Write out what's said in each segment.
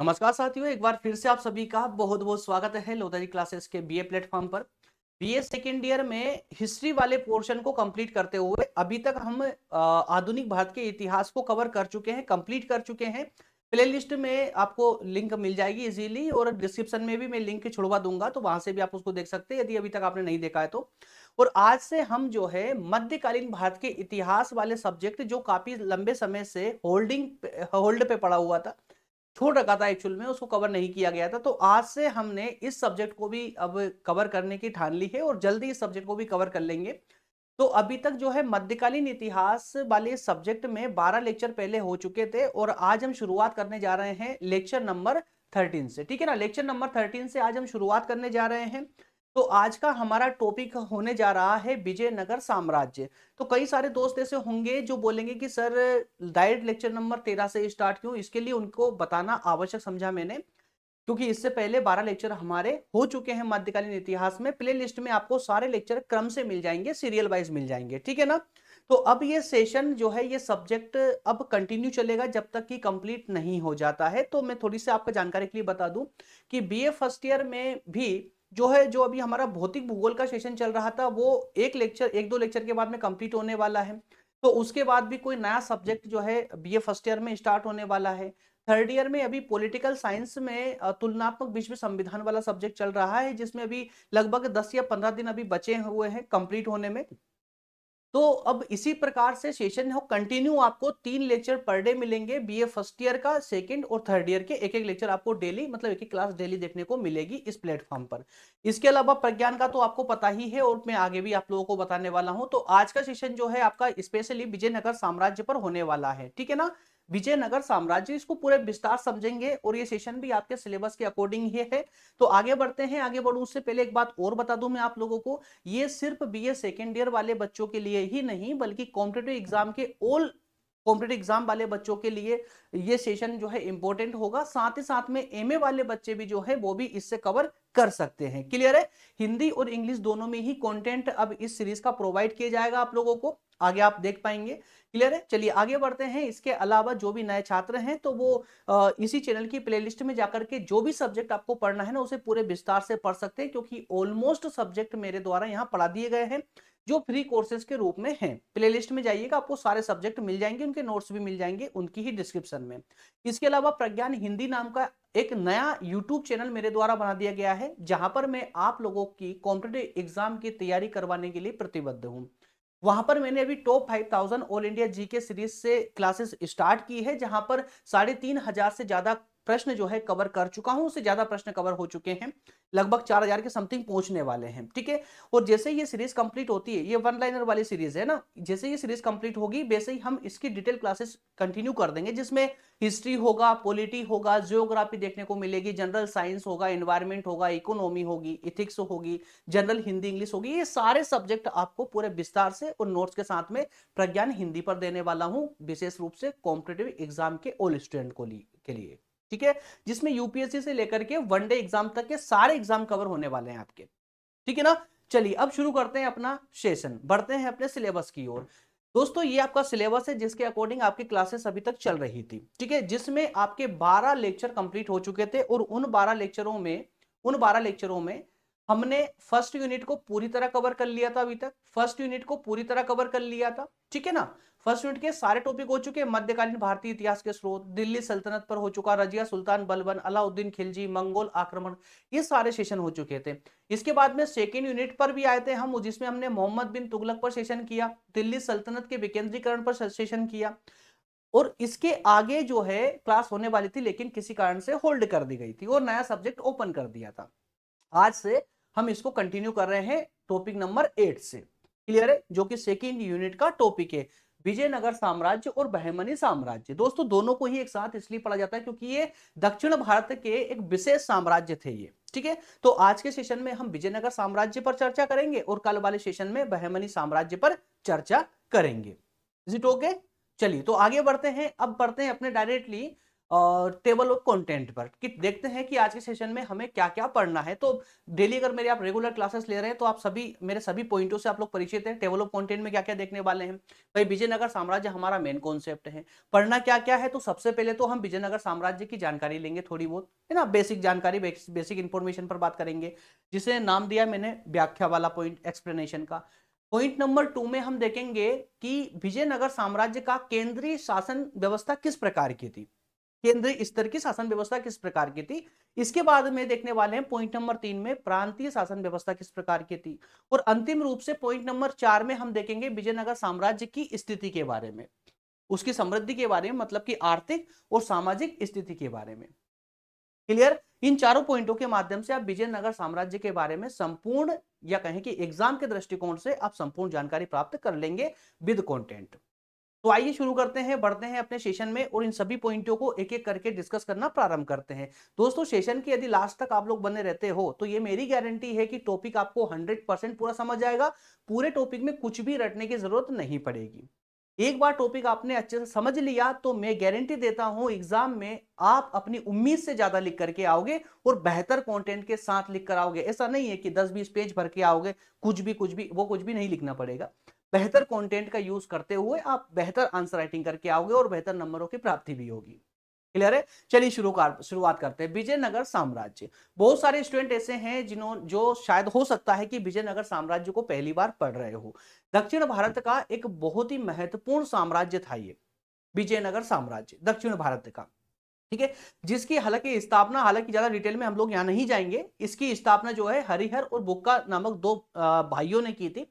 नमस्कार साथियों एक बार फिर से आप सभी का बहुत बहुत स्वागत है लोधाजी क्लासेस के बीए प्लेटफॉर्म पर बीए सेकेंड ईयर में हिस्ट्री वाले पोर्शन को कंप्लीट करते हुए अभी तक हम आधुनिक भारत के इतिहास को कवर कर चुके हैं कंप्लीट कर चुके हैं प्लेलिस्ट में आपको लिंक मिल जाएगी इजीली और डिस्क्रिप्शन में भी मैं लिंक छुड़वा दूंगा तो वहां से भी आप उसको देख सकते हैं यदि अभी तक आपने नहीं देखा है तो और आज से हम जो है मध्यकालीन भारत के इतिहास वाले सब्जेक्ट जो काफी लंबे समय से होल्डिंग होल्ड पे पड़ा हुआ था छोड़ रखा था एक्चुअल में उसको कवर नहीं किया गया था तो आज से हमने इस सब्जेक्ट को भी अब कवर करने की ठान ली है और जल्दी इस सब्जेक्ट को भी कवर कर लेंगे तो अभी तक जो है मध्यकालीन इतिहास वाले सब्जेक्ट में 12 लेक्चर पहले हो चुके थे और आज हम शुरुआत करने जा रहे हैं लेक्चर नंबर 13 से ठीक है ना लेक्चर नंबर 13 से आज हम शुरुआत करने जा रहे हैं तो आज का हमारा टॉपिक होने जा रहा है विजयनगर साम्राज्य तो कई सारे दोस्त ऐसे होंगे जो बोलेंगे कि सर डायरेक्ट लेक्चर नंबर तेरह से स्टार्ट क्यों इसके लिए उनको बताना आवश्यक समझा मैंने क्योंकि इससे पहले बारह लेक्चर हमारे हो चुके हैं मध्यकालीन इतिहास में प्ले लिस्ट में आपको सारे लेक्चर क्रम से मिल जाएंगे सीरियल वाइज मिल जाएंगे ठीक है ना तो अब ये सेशन जो है ये सब्जेक्ट अब कंटिन्यू चलेगा जब तक कि कंप्लीट नहीं हो जाता है तो मैं थोड़ी सी आपको जानकारी के लिए बता दूं कि बीए फर्स्ट ईयर में भी जो है जो अभी हमारा भौतिक भूगोल का सेशन चल रहा था वो एक लेक्चर एक दो लेक्चर के बाद में कंप्लीट होने वाला है तो उसके बाद भी कोई नया सब्जेक्ट जो है बीए फर्स्ट ईयर में स्टार्ट होने वाला है थर्ड ईयर में अभी पॉलिटिकल साइंस में तुलनात्मक विश्व संविधान वाला सब्जेक्ट चल रहा है जिसमें अभी लगभग दस या पंद्रह दिन अभी बचे हुए हैं कंप्लीट होने में तो अब इसी प्रकार से सेशन हो कंटिन्यू आपको तीन लेक्चर पर डे मिलेंगे बीए फर्स्ट ईयर का सेकंड और थर्ड ईयर के एक एक लेक्चर आपको डेली मतलब एक एक क्लास डेली देखने को मिलेगी इस प्लेटफॉर्म पर इसके अलावा प्रज्ञान का तो आपको पता ही है और मैं आगे भी आप लोगों को बताने वाला हूं तो आज का सेशन जो है आपका स्पेशली विजयनगर साम्राज्य पर होने वाला है ठीक है ना विजयनगर साम्राज्य इसको पूरे विस्तार समझेंगे और ये सेशन भी आपके सिलेबस के अकॉर्डिंग ही है तो आगे बढ़ते हैं आगे बढ़ू उससे पहले एक बात और बता दूं मैं आप लोगों को ये सिर्फ बीए सेकेंड ईयर वाले बच्चों के लिए ही नहीं बल्कि कॉम्पिटेटिव एग्जाम के ऑल कॉम्पिटेटिव एग्जाम वाले बच्चों के लिए ये सेशन जो है इंपॉर्टेंट होगा साथ ही साथ में एमए वाले बच्चे भी जो है वो भी इससे कवर कर सकते हैं क्लियर है हिंदी और इंग्लिश दोनों में ही कंटेंट अब इस सीरीज का प्रोवाइड किया जाएगा आप लोगों को आगे आप देख पाएंगे क्लियर है चलिए आगे बढ़ते हैं इसके अलावा जो भी नए छात्र हैं तो वो इसी चैनल की प्लेलिस्ट में जाकर के जो भी सब्जेक्ट आपको पढ़ना है ना उसे पूरे विस्तार से पढ़ सकते हैं क्योंकि ऑलमोस्ट सब्जेक्ट मेरे द्वारा यहाँ पढ़ा दिए गए हैं जो फ्री कोर्सेज के रूप में हैं प्लेलिस्ट में जाइएगा आपको सारे सब्जेक्ट मिल जाएंगे उनके नोट्स भी मिल जाएंगे उनकी ही डिस्क्रिप्शन में इसके अलावा प्रज्ञान हिंदी नाम का एक नया यूट्यूब चैनल मेरे द्वारा बना दिया गया है जहां पर मैं आप लोगों की कॉम्पिटेटिव एग्जाम की तैयारी करवाने के लिए प्रतिबद्ध हूँ वहां पर मैंने अभी top 5000 all India GK series से क्लासेस स्टार्ट की है जहां पर साढ़े तीन हजार से ज्यादा प्रश्न जो है कवर कर चुका हूं उससे ज्यादा प्रश्न कवर हो चुके हैं लगभग चार हजार के समथिंग पहुंचने वाले हैं ठीक है और जैसे ये सीरीज कंप्लीट होती है ये वन लाइनर वाली सीरीज है ना जैसे ये सीरीज कंप्लीट होगी वैसे ही हम इसकी डिटेल क्लासेस कंटिन्यू कर देंगे जिसमें हिस्ट्री होगा पॉलिटी होगा जियोग्राफी देखने को मिलेगी जनरल साइंस होगा एनवायरमेंट होगा इकोनॉमी होगी इथिक्स होगी जनरल हिंदी इंग्लिश होगी ये सारे सब्जेक्ट आपको पूरे विस्तार से और नोट्स के साथ में प्रज्ञान हिंदी पर देने वाला हूँ विशेष रूप से कॉम्पिटेटिव एग्जाम के ऑल स्टूडेंट को लिए के लिए ठीक है जिसमें यूपीएससी से लेकर के वन डे एग्जाम तक के सारे एग्जाम कवर होने वाले हैं आपके ठीक है ना चलिए अब शुरू करते हैं अपना सेशन बढ़ते हैं अपने सिलेबस की ओर दोस्तों ये आपका सिलेबस है जिसके अकॉर्डिंग आपकी क्लासेस अभी तक चल रही थी ठीक है जिसमें आपके 12 लेक्चर कंप्लीट हो चुके थे और उन 12 लेक्चरों में उन 12 लेक्चरों में हमने फर्स्ट यूनिट को पूरी तरह कवर कर लिया था अभी तक फर्स्ट यूनिट को पूरी तरह कवर कर लिया था ठीक है ना फर्स्ट यूनिट के सारे टॉपिक हो चुके मध्यकालीन भारतीय इतिहास के स्रोत दिल्ली सल्तनत पर हो चुका रजिया सुल्तान बलबन अलाउद्दीन खिलजी मंगोल आक्रमण ये सारे सेशन हो चुके थे इसके बाद में सेकेंड यूनिट पर भी आए थे हम जिसमें हमने मोहम्मद बिन तुगलक पर सेशन किया दिल्ली सल्तनत के विकेंद्रीकरण पर सेशन किया और इसके आगे जो है क्लास होने वाली थी लेकिन किसी कारण से होल्ड कर दी गई थी और नया सब्जेक्ट ओपन कर दिया था आज से हम इसको कंटिन्यू कर रहे हैं टॉपिक नंबर एट से क्लियर है जो कि सेकेंड यूनिट का टॉपिक है विजयनगर साम्राज्य और बहमनी साम्राज्य दोस्तों दोनों को ही एक साथ इसलिए पढ़ा जाता है क्योंकि ये दक्षिण भारत के एक विशेष साम्राज्य थे ये ठीक है तो आज के सेशन में हम विजयनगर साम्राज्य पर चर्चा करेंगे और कल वाले सेशन में बहमनी साम्राज्य पर चर्चा करेंगे इज इट ओके चलिए तो आगे बढ़ते हैं अब बढ़ते हैं अपने डायरेक्टली और टेबल ऑफ कंटेंट पर कि देखते हैं कि आज के सेशन में हमें क्या क्या पढ़ना है तो डेली अगर मेरे आप रेगुलर क्लासेस ले रहे हैं तो आप सभी मेरे सभी पॉइंटों से आप लोग परिचित हैं टेबल ऑफ कंटेंट में क्या क्या देखने वाले हैं भाई विजयनगर साम्राज्य हमारा मेन कॉन्सेप्ट है पढ़ना क्या क्या है तो सबसे पहले तो हम विजयनगर साम्राज्य की जानकारी लेंगे थोड़ी बहुत है ना बेसिक जानकारी बेसिक इन्फॉर्मेशन पर बात करेंगे जिसे नाम दिया मैंने व्याख्या वाला पॉइंट एक्सप्लेनेशन का पॉइंट नंबर टू में हम देखेंगे कि विजयनगर साम्राज्य का केंद्रीय शासन व्यवस्था किस प्रकार की थी केंद्रीय स्तर की शासन व्यवस्था किस प्रकार की थी इसके बाद में देखने वाले हैं पॉइंट नंबर तीन में प्रांतीय शासन व्यवस्था किस प्रकार की थी और अंतिम रूप से पॉइंट नंबर चार में हम देखेंगे विजयनगर साम्राज्य की स्थिति के बारे में उसकी समृद्धि के बारे में मतलब की आर्थिक और सामाजिक स्थिति के बारे में क्लियर इन चारों पॉइंटों के माध्यम से आप विजयनगर साम्राज्य के बारे में संपूर्ण या कहें कि एग्जाम के दृष्टिकोण से आप संपूर्ण जानकारी प्राप्त कर लेंगे विद कंटेंट तो आइए शुरू करते हैं बढ़ते हैं अपने सेशन में और इन सभी पॉइंटों को एक एक करके डिस्कस करना प्रारंभ करते हैं दोस्तों सेशन की यदि लास्ट तक आप लोग बने रहते हो तो ये मेरी गारंटी है कि टॉपिक आपको हंड्रेड परसेंट पूरा समझ आएगा पूरे टॉपिक में कुछ भी रटने की जरूरत नहीं पड़ेगी एक बार टॉपिक आपने अच्छे से समझ लिया तो मैं गारंटी देता हूं एग्जाम में आप अपनी उम्मीद से ज्यादा लिख करके आओगे और बेहतर कंटेंट के साथ लिख कर आओगे ऐसा नहीं है कि 10-20 पेज भर के आओगे कुछ भी कुछ भी वो कुछ भी नहीं लिखना पड़ेगा बेहतर कंटेंट का यूज करते हुए आप बेहतर आंसर राइटिंग करके आओगे और बेहतर नंबरों की प्राप्ति भी होगी क्लियर है चलिए शुरू कर शुरुआत करते हैं विजयनगर साम्राज्य बहुत सारे स्टूडेंट ऐसे हैं जिन्होंने जो शायद हो सकता है कि विजयनगर साम्राज्य को पहली बार पढ़ रहे हो दक्षिण भारत का एक बहुत ही महत्वपूर्ण साम्राज्य था ये विजयनगर साम्राज्य दक्षिण भारत का ठीक है जिसकी हालांकि स्थापना हालांकि ज्यादा डिटेल में हम लोग यहाँ नहीं जाएंगे इसकी स्थापना जो है हरिहर और बुक्का नामक दो भाइयों ने की थी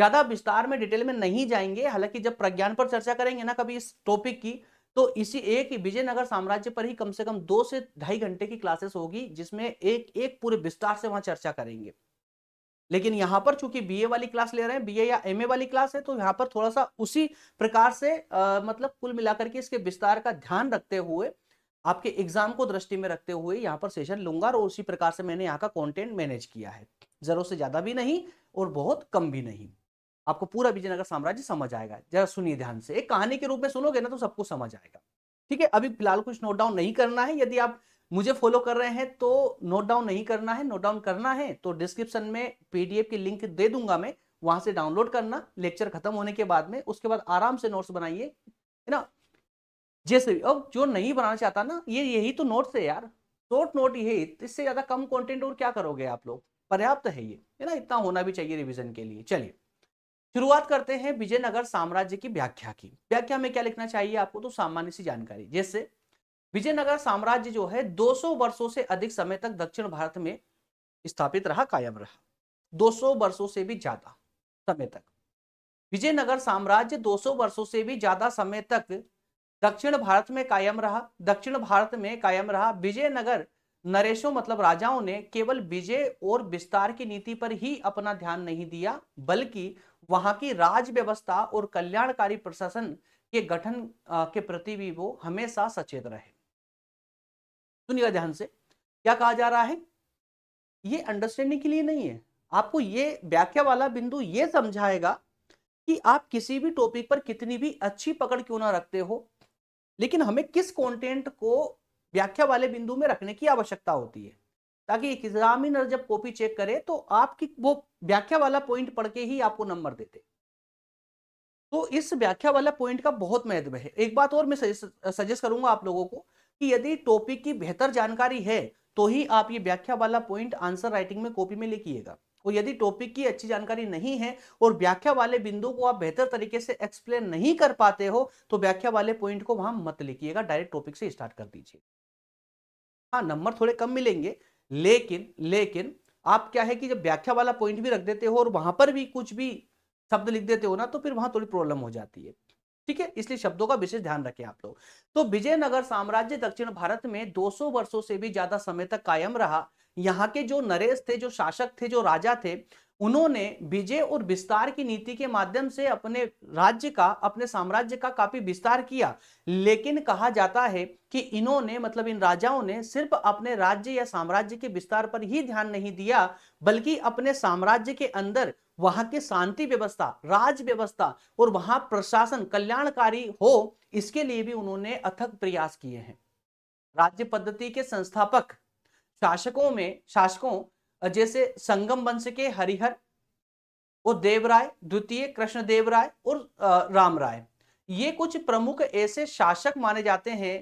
ज्यादा विस्तार में डिटेल में नहीं जाएंगे हालांकि जब प्रज्ञान पर चर्चा करेंगे ना कभी इस टॉपिक की तो इसी एक विजयनगर साम्राज्य पर ही कम से कम दो से ढाई घंटे की क्लासेस होगी जिसमें एक एक पूरे विस्तार से वहां चर्चा करेंगे लेकिन यहाँ पर चूंकि बीए वाली क्लास ले रहे हैं बीए या एमए वाली क्लास है तो यहाँ पर थोड़ा सा उसी प्रकार से आ, मतलब कुल मिलाकर के इसके विस्तार का ध्यान रखते हुए आपके एग्जाम को दृष्टि में रखते हुए यहाँ पर सेशन लूंगा और उसी प्रकार से मैंने यहाँ का कॉन्टेंट मैनेज किया है जरूर से ज्यादा भी नहीं और बहुत कम भी नहीं आपको पूरा विजयनगर साम्राज्य समझ आएगा जरा सुनिए ध्यान से एक कहानी के रूप में सुनोगे ना तो सबको समझ आएगा ठीक है अभी फिलहाल कुछ नोट डाउन नहीं करना है यदि आप मुझे फॉलो कर रहे हैं तो नोट डाउन नहीं करना है नोट डाउन करना है तो डिस्क्रिप्शन में पीडीएफ की लिंक दे दूंगा मैं वहां से डाउनलोड करना लेक्चर खत्म होने के बाद में उसके बाद आराम से नोट्स बनाइए है ना जैसे अब जो नहीं बनाना चाहता ना ये यही तो नोट्स है यार शॉर्ट नोट ये इससे ज्यादा कम कॉन्टेंट और क्या करोगे आप लोग पर्याप्त है ये है ना इतना होना भी चाहिए रिविजन के लिए चलिए शुरुआत करते हैं विजयनगर साम्राज्य की व्याख्या की व्याख्या में क्या लिखना चाहिए आपको तो सामान्य सी जानकारी जैसे विजयनगर साम्राज्य जो है 200 वर्षों से अधिक समय तक दक्षिण भारत में स्थापित रहा कायम रहा 200 वर्षों से भी ज्यादा समय तक विजयनगर साम्राज्य 200 वर्षों से भी ज्यादा समय तक दक्षिण भारत में कायम रहा दक्षिण भारत में कायम रहा विजयनगर नरेशों मतलब राजाओं ने केवल विजय और विस्तार की नीति पर ही अपना ध्यान नहीं दिया बल्कि वहां की राज व्यवस्था और कल्याणकारी प्रशासन के गठन के प्रति भी वो हमेशा सचेत रहे सुनिएगा ध्यान से क्या कहा जा रहा है ये अंडरस्टैंडिंग के लिए नहीं है आपको ये व्याख्या वाला बिंदु ये समझाएगा कि आप किसी भी टॉपिक पर कितनी भी अच्छी पकड़ क्यों ना रखते हो लेकिन हमें किस कंटेंट को व्याख्या वाले बिंदु में रखने की आवश्यकता होती है ताकि एग्जामिनर जब कॉपी चेक करे तो आपकी वो व्याख्या वाला पॉइंट पढ़ के ही आपको नंबर देते तो इस व्याख्या वाला पॉइंट का बहुत महत्व है एक बात और मैं सजेस्ट करूंगा आप लोगों को कि यदि टॉपिक की बेहतर जानकारी है तो ही आप ये व्याख्या वाला पॉइंट आंसर राइटिंग में कॉपी में लिखिएगा और यदि टॉपिक की अच्छी जानकारी नहीं है और व्याख्या वाले बिंदु को आप बेहतर तरीके से एक्सप्लेन नहीं कर पाते हो तो व्याख्या वाले पॉइंट को वहां मत लिखिएगा डायरेक्ट टॉपिक से स्टार्ट कर दीजिए हाँ नंबर थोड़े कम मिलेंगे लेकिन लेकिन आप क्या है कि जब व्याख्या वाला पॉइंट भी रख देते हो और वहां पर भी कुछ भी शब्द लिख देते हो ना तो फिर वहां थोड़ी प्रॉब्लम हो जाती है ठीक है इसलिए शब्दों का विशेष ध्यान रखें आप लोग तो विजयनगर साम्राज्य दक्षिण भारत में 200 वर्षों से भी ज्यादा समय तक कायम रहा यहाँ के जो नरेश थे जो शासक थे जो राजा थे उन्होंने विजय और विस्तार की नीति के माध्यम से अपने राज्य का अपने साम्राज्य का काफी विस्तार किया लेकिन कहा जाता है कि इन्होंने मतलब इन राजाओं ने सिर्फ अपने राज्य या साम्राज्य के विस्तार पर ही ध्यान नहीं दिया बल्कि अपने साम्राज्य के अंदर वहां की शांति व्यवस्था राज व्यवस्था और वहां प्रशासन कल्याणकारी हो इसके लिए भी उन्होंने अथक प्रयास किए हैं राज्य पद्धति के संस्थापक शासकों में शासकों जैसे संगम वंश के हरिहर और देवराय द्वितीय कृष्णदेव राय और राम राय ये कुछ प्रमुख ऐसे शासक माने जाते हैं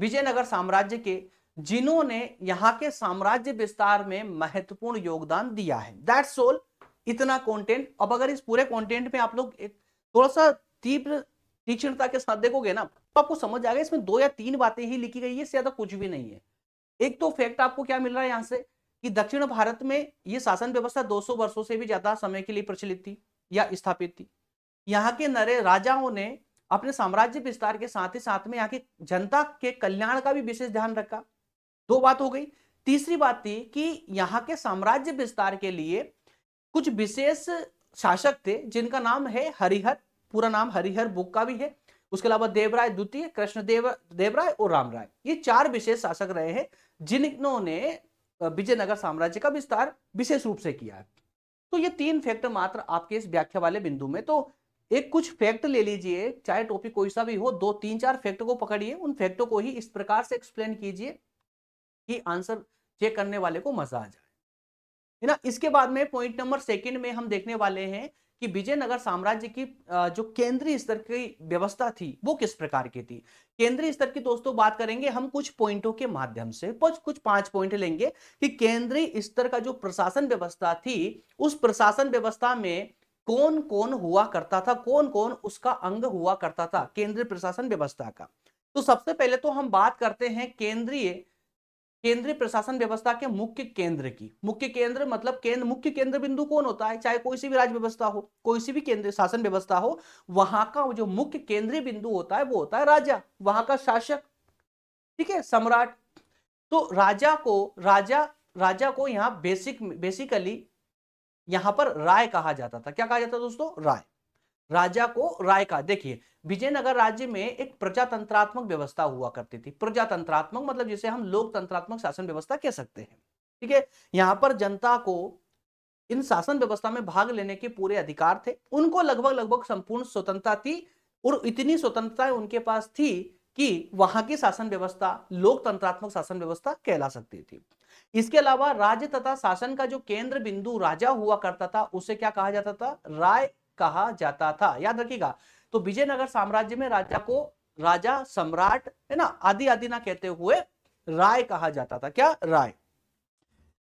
विजयनगर साम्राज्य के जिन्होंने यहाँ के साम्राज्य विस्तार में महत्वपूर्ण योगदान दिया है दैट्स ऑल इतना कंटेंट अब अगर इस पूरे कंटेंट में आप लोग एक थोड़ा सा तीव्र तीक्ष्णता के साथ देखोगे ना तो आपको समझ आएगा इसमें दो या तीन बातें ही लिखी गई है ज्यादा कुछ भी नहीं है एक तो फैक्ट आपको क्या मिल रहा है यहाँ से कि दक्षिण भारत में ये शासन व्यवस्था 200 वर्षों से भी ज्यादा समय के लिए प्रचलित थी या स्थापित थी यहाँ के नरे राजाओं ने अपने साम्राज्य विस्तार के साथ ही साथ में यहाँ की जनता के कल्याण का भी विशेष ध्यान रखा दो बात हो गई तीसरी बात थी कि यहाँ के साम्राज्य विस्तार के लिए कुछ विशेष शासक थे जिनका नाम है हरिहर पूरा नाम हरिहर बुक का भी है उसके अलावा देवराय द्वितीय कृष्णदेव देवराय और रामराय ये चार विशेष शासक रहे हैं जिन्होंने विजयनगर साम्राज्य का विस्तार विशेष रूप से किया है तो ये तीन फैक्ट मात्र आपके इस व्याख्या वाले बिंदु में तो एक कुछ फैक्ट ले लीजिए चाहे टॉपिक कोई सा भी हो दो तीन चार फैक्ट को पकड़िए उन फैक्टों को ही इस प्रकार से एक्सप्लेन कीजिए कि आंसर चेक करने वाले को मजा आ जाए है ना इसके बाद में पॉइंट नंबर सेकंड में हम देखने वाले हैं कि विजयनगर साम्राज्य की जो केंद्रीय स्तर की व्यवस्था थी वो किस प्रकार की थी केंद्रीय स्तर की दोस्तों बात करेंगे हम कुछ पॉइंटों के माध्यम से कुछ कुछ पांच पॉइंट लेंगे कि केंद्रीय स्तर का जो प्रशासन व्यवस्था थी उस प्रशासन व्यवस्था में कौन कौन हुआ करता था कौन कौन उसका अंग हुआ करता था केंद्रीय प्रशासन व्यवस्था का तो सबसे पहले तो हम बात करते हैं केंद्रीय केंद्रीय प्रशासन व्यवस्था के मुख्य केंद्र की मुख्य केंद्र मतलब केंद्र मुख्य केंद्र बिंदु कौन होता है चाहे कोई सी भी राज्य व्यवस्था हो कोई सी भी केंद्र शासन व्यवस्था हो वहां का जो मुख्य केंद्रीय बिंदु होता है वो होता है राजा वहां का शासक ठीक है सम्राट तो राजा को राजा राजा को यहाँ बेसिक बेसिकली यहां पर राय कहा जाता था क्या कहा जाता दोस्तों राय राजा को राय का देखिए विजयनगर राज्य में एक प्रजातंत्रात्मक व्यवस्था हुआ करती थी प्रजातंत्रात्मक मतलब जिसे हम लोकतंत्रात्मक शासन व्यवस्था कह सकते हैं ठीक है यहाँ पर जनता को इन शासन व्यवस्था में भाग लेने के पूरे अधिकार थे उनको लगभग लगभग संपूर्ण स्वतंत्रता थी और इतनी स्वतंत्रता उनके पास थी कि वहां की शासन व्यवस्था लोकतंत्रात्मक शासन व्यवस्था कहला सकती थी इसके अलावा राज्य तथा शासन का जो केंद्र बिंदु राजा हुआ करता था उसे क्या कहा जाता था राय कहा जाता था याद रखिएगा तो विजयनगर साम्राज्य में राजा को राजा सम्राट है ना आदि आदि ना कहते हुए राय कहा जाता था क्या राय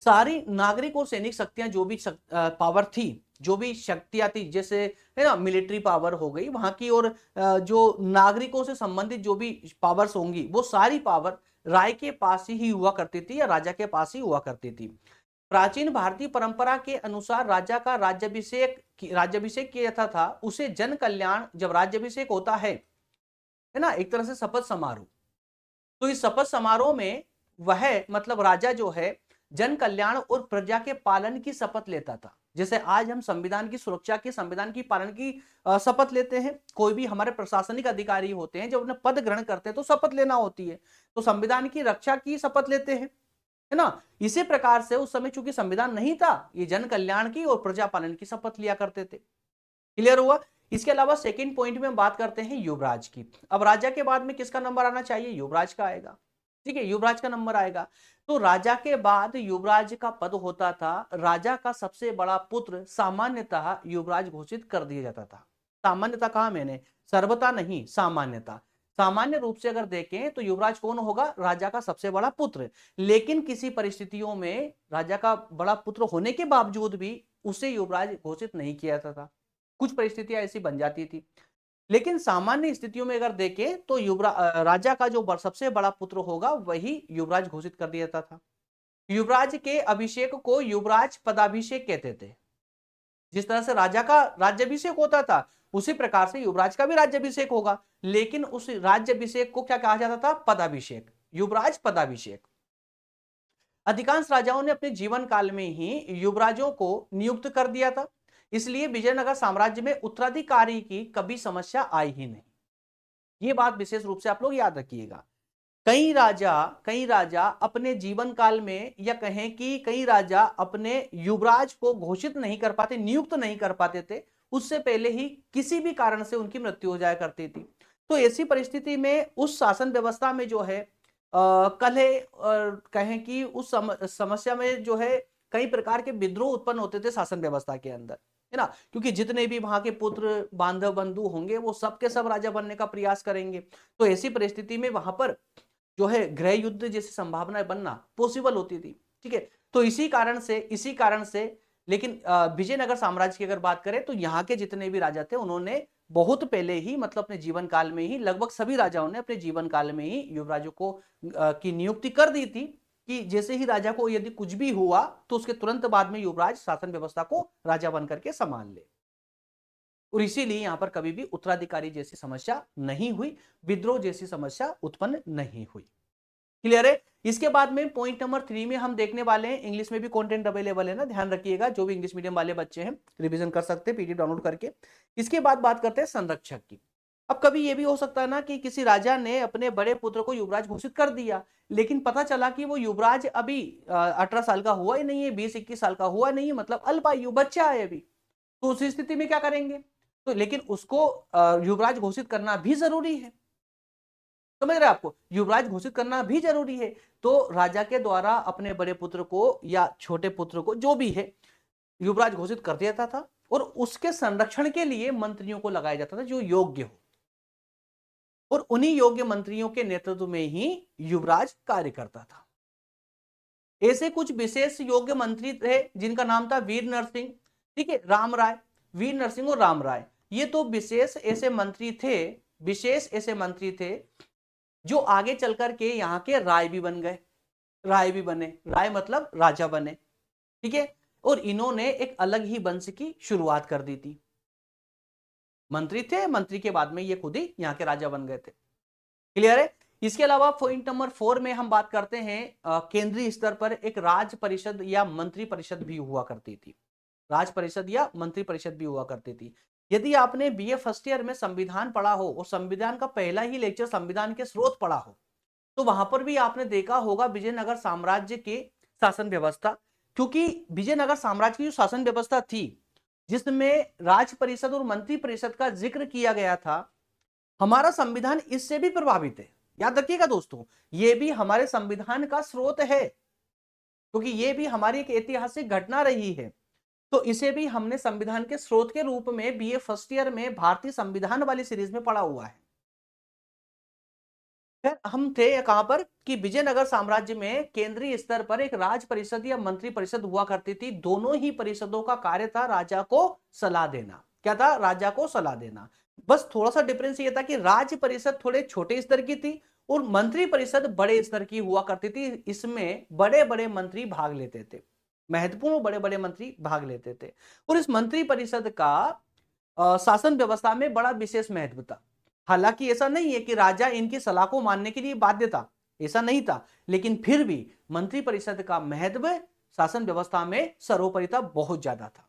सारी नागरिक और सैनिक शक्तियां जो भी शक, आ, पावर थी जो भी शक्तियां थी जैसे है ना मिलिट्री पावर हो गई वहां की और आ, जो नागरिकों से संबंधित जो भी पावर्स होंगी वो सारी पावर राय के पास ही हुआ करती थी या राजा के पास ही हुआ करती थी प्राचीन भारतीय परंपरा के अनुसार राजा का राज्यभिषेक राज्यभिषेक किया जाता था उसे जन कल्याण जब राज्यभिषेक होता है है ना एक तरह से शपथ समारोह तो इस शपथ समारोह में वह मतलब राजा जो है जन कल्याण और प्रजा के पालन की शपथ लेता था जैसे आज हम संविधान की सुरक्षा की संविधान की पालन की शपथ लेते हैं कोई भी हमारे प्रशासनिक अधिकारी होते हैं जब उन्हें पद ग्रहण करते हैं तो शपथ लेना होती है तो संविधान की रक्षा की शपथ लेते हैं है ना इसी प्रकार से उस समय चूंकि संविधान नहीं था ये जन कल्याण की और प्रजा पालन की शपथ लिया करते थे क्लियर हुआ इसके अलावा सेकंड पॉइंट में हम बात करते हैं युवराज की अब राजा के बाद में किसका नंबर आना चाहिए युवराज का आएगा ठीक है युवराज का नंबर आएगा तो राजा के बाद युवराज का पद होता था राजा का सबसे बड़ा पुत्र सामान्यतः युवराज घोषित कर दिया जाता था सामान्यता कहा मैंने सर्वता नहीं सामान्यता सामान्य रूप से अगर देखें तो युवराज कौन होगा राजा का सबसे बड़ा पुत्र लेकिन किसी परिस्थितियों में राजा का बड़ा पुत्र होने के बावजूद भी उसे युवराज घोषित नहीं किया जाता था कुछ परिस्थितियां ऐसी बन जाती थी लेकिन सामान्य स्थितियों में अगर देखें तो युवराज राजा का जो सबसे बड़ा पुत्र होगा वही युवराज घोषित कर दिया जाता था युवराज के अभिषेक को युवराज पदाभिषेक कहते थे जिस तरह से राजा का राज्यभिषेक होता था उसी प्रकार से युवराज का भी राज्यभिषेक होगा लेकिन उस राज्यभिषेक को क्या कहा जाता था पदाभिषेक युवराज पदाभिषेक अधिकांश राजाओं ने अपने जीवन काल में ही युवराजों को नियुक्त कर दिया था इसलिए विजयनगर साम्राज्य में उत्तराधिकारी की कभी समस्या आई ही नहीं ये बात विशेष रूप से आप लोग याद रखिएगा कई राजा कई राजा अपने जीवन काल में या कहें कि कई राजा अपने युवराज को घोषित नहीं कर पाते नियुक्त नहीं कर पाते थे उससे पहले ही किसी भी कारण से उनकी मृत्यु हो जाया करती थी तो ऐसी परिस्थिति में उस शासन व्यवस्था में जो है आ, कले कहें कि उस सम, समस्या में जो है कई प्रकार के विद्रोह उत्पन्न होते थे शासन व्यवस्था के अंदर है ना क्योंकि जितने भी वहां के पुत्र बांधव बंधु होंगे वो सबके सब राजा बनने का प्रयास करेंगे तो ऐसी परिस्थिति में वहां पर जो है गृह युद्ध जैसी संभावनाएं बनना पॉसिबल होती थी ठीक है तो इसी कारण से इसी कारण से लेकिन विजयनगर साम्राज्य की अगर बात करें तो यहाँ के जितने भी राजा थे उन्होंने बहुत पहले ही मतलब अपने जीवन काल में ही लगभग सभी राजाओं ने अपने जीवन काल में ही युवराजों को आ, की नियुक्ति कर दी थी कि जैसे ही राजा को यदि कुछ भी हुआ तो उसके तुरंत बाद में युवराज शासन व्यवस्था को राजा बन करके संभाल ले और इसीलिए यहाँ पर कभी भी उत्तराधिकारी जैसी समस्या नहीं हुई विद्रोह जैसी समस्या उत्पन्न नहीं हुई क्लियर है इसके बाद में पॉइंट नंबर थ्री में हम देखने वाले हैं इंग्लिश में भी कंटेंट अवेलेबल है ना ध्यान रखिएगा जो भी इंग्लिश मीडियम वाले बच्चे हैं रिवीजन कर सकते हैं पीडी डाउनलोड करके इसके बाद बात करते हैं संरक्षक की अब कभी ये भी हो सकता है ना कि किसी राजा ने अपने बड़े पुत्र को युवराज घोषित कर दिया लेकिन पता चला कि वो युवराज अभी अठारह साल का हुआ ही नहीं है बीस इक्कीस साल का हुआ नहीं है मतलब अल्पायु बच्चा है अभी तो उस स्थिति में क्या करेंगे तो लेकिन उसको युवराज घोषित करना भी जरूरी है समझ रहे आपको युवराज घोषित करना भी जरूरी है तो राजा के द्वारा अपने बड़े पुत्र को या छोटे पुत्र को जो भी है युवराज घोषित कर दिया था और उसके संरक्षण के लिए मंत्रियों को लगाया जाता था जो योग्य हो और उन्हीं योग्य मंत्रियों के नेतृत्व में ही युवराज कार्य करता था ऐसे कुछ विशेष योग्य मंत्री थे जिनका नाम था वीर नरसिंह ठीक है राम राय वीर नरसिंह और राम राय ये तो विशेष ऐसे मंत्री थे विशेष ऐसे मंत्री थे जो आगे चल कर के यहाँ के राय भी बन गए राय भी बने राय मतलब राजा बने ठीक है और इन्होंने एक अलग ही वंश की शुरुआत कर दी थी मंत्री थे मंत्री के बाद में ये खुद ही यहाँ के राजा बन गए थे क्लियर है इसके अलावा पॉइंट नंबर फोर में हम बात करते हैं केंद्रीय स्तर पर एक राज परिषद या मंत्री परिषद भी हुआ करती थी राज परिषद या मंत्री परिषद भी हुआ करती थी यदि आपने बीए फर्स्ट ईयर में संविधान पढ़ा हो और संविधान का पहला ही लेक्चर संविधान के स्रोत पढ़ा हो तो वहां पर भी आपने देखा होगा विजयनगर साम्राज्य के शासन व्यवस्था क्योंकि विजयनगर साम्राज्य की जो शासन व्यवस्था थी जिसमें राज परिषद और मंत्री परिषद का जिक्र किया गया था हमारा संविधान इससे भी प्रभावित है याद रखिएगा दोस्तों ये भी हमारे संविधान का स्रोत है क्योंकि ये भी हमारी एक ऐतिहासिक घटना रही है तो इसे भी हमने संविधान के स्रोत के रूप में बीए फर्स्ट ईयर में भारतीय संविधान वाली सीरीज में पढ़ा हुआ है फिर हम थे कहां पर कि विजयनगर साम्राज्य में केंद्रीय स्तर पर एक राज परिषद या मंत्री परिषद हुआ करती थी दोनों ही परिषदों का कार्य था राजा को सलाह देना क्या था राजा को सलाह देना बस थोड़ा सा डिफरेंस ये था कि राज्य परिषद थोड़े छोटे स्तर की थी और मंत्री परिषद बड़े स्तर की हुआ करती थी इसमें बड़े बड़े मंत्री भाग लेते थे महत्वपूर्ण बड़े बड़े मंत्री भाग लेते थे और इस मंत्री परिषद का शासन व्यवस्था में बड़ा विशेष महत्व था हालांकि ऐसा नहीं है कि राजा इनकी सलाह को मानने के लिए बाध्य था ऐसा नहीं था लेकिन फिर भी मंत्री परिषद का महत्व शासन व्यवस्था में सर्वोपरि था बहुत ज्यादा था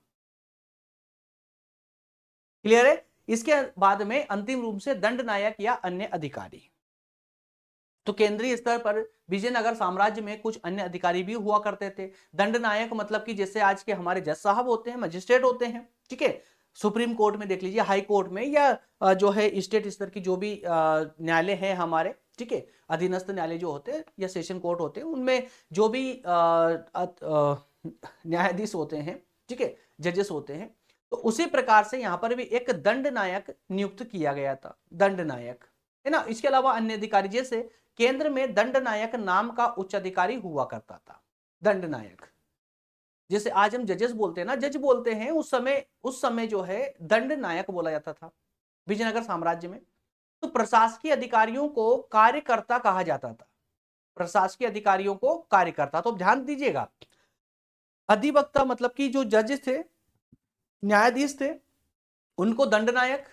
क्लियर है इसके बाद में अंतिम रूप से दंड नायक या अन्य अधिकारी तो केंद्रीय स्तर पर विजयनगर साम्राज्य में कुछ अन्य अधिकारी भी हुआ करते थे दंडनायक मतलब कि जैसे आज के हमारे जज साहब होते हैं मजिस्ट्रेट होते हैं ठीक है सुप्रीम कोर्ट में देख लीजिए हाई कोर्ट में या जो है स्टेट स्तर की जो भी न्यायालय है हमारे ठीक है अधीनस्थ न्यायालय जो होते हैं या सेशन कोर्ट होते हैं उनमें जो भी न्यायाधीश होते हैं ठीक है जजेस होते हैं तो उसी प्रकार से यहाँ पर भी एक नायक नियुक्त किया गया था नायक है ना इसके अलावा अन्य अधिकारी जैसे केंद्र में दंडनायक नाम का उच्च अधिकारी हुआ करता था दंडनायक जैसे आज हम जजेस बोलते हैं ना जज बोलते हैं उस समय उस समय जो है दंडनायक बोला जाता था विजयनगर साम्राज्य में तो प्रशासकीय अधिकारियों को कार्यकर्ता कहा जाता था प्रशासकीय अधिकारियों को कार्यकर्ता तो ध्यान दीजिएगा अधिवक्ता मतलब कि जो जज थे न्यायाधीश थे उनको दंडनायक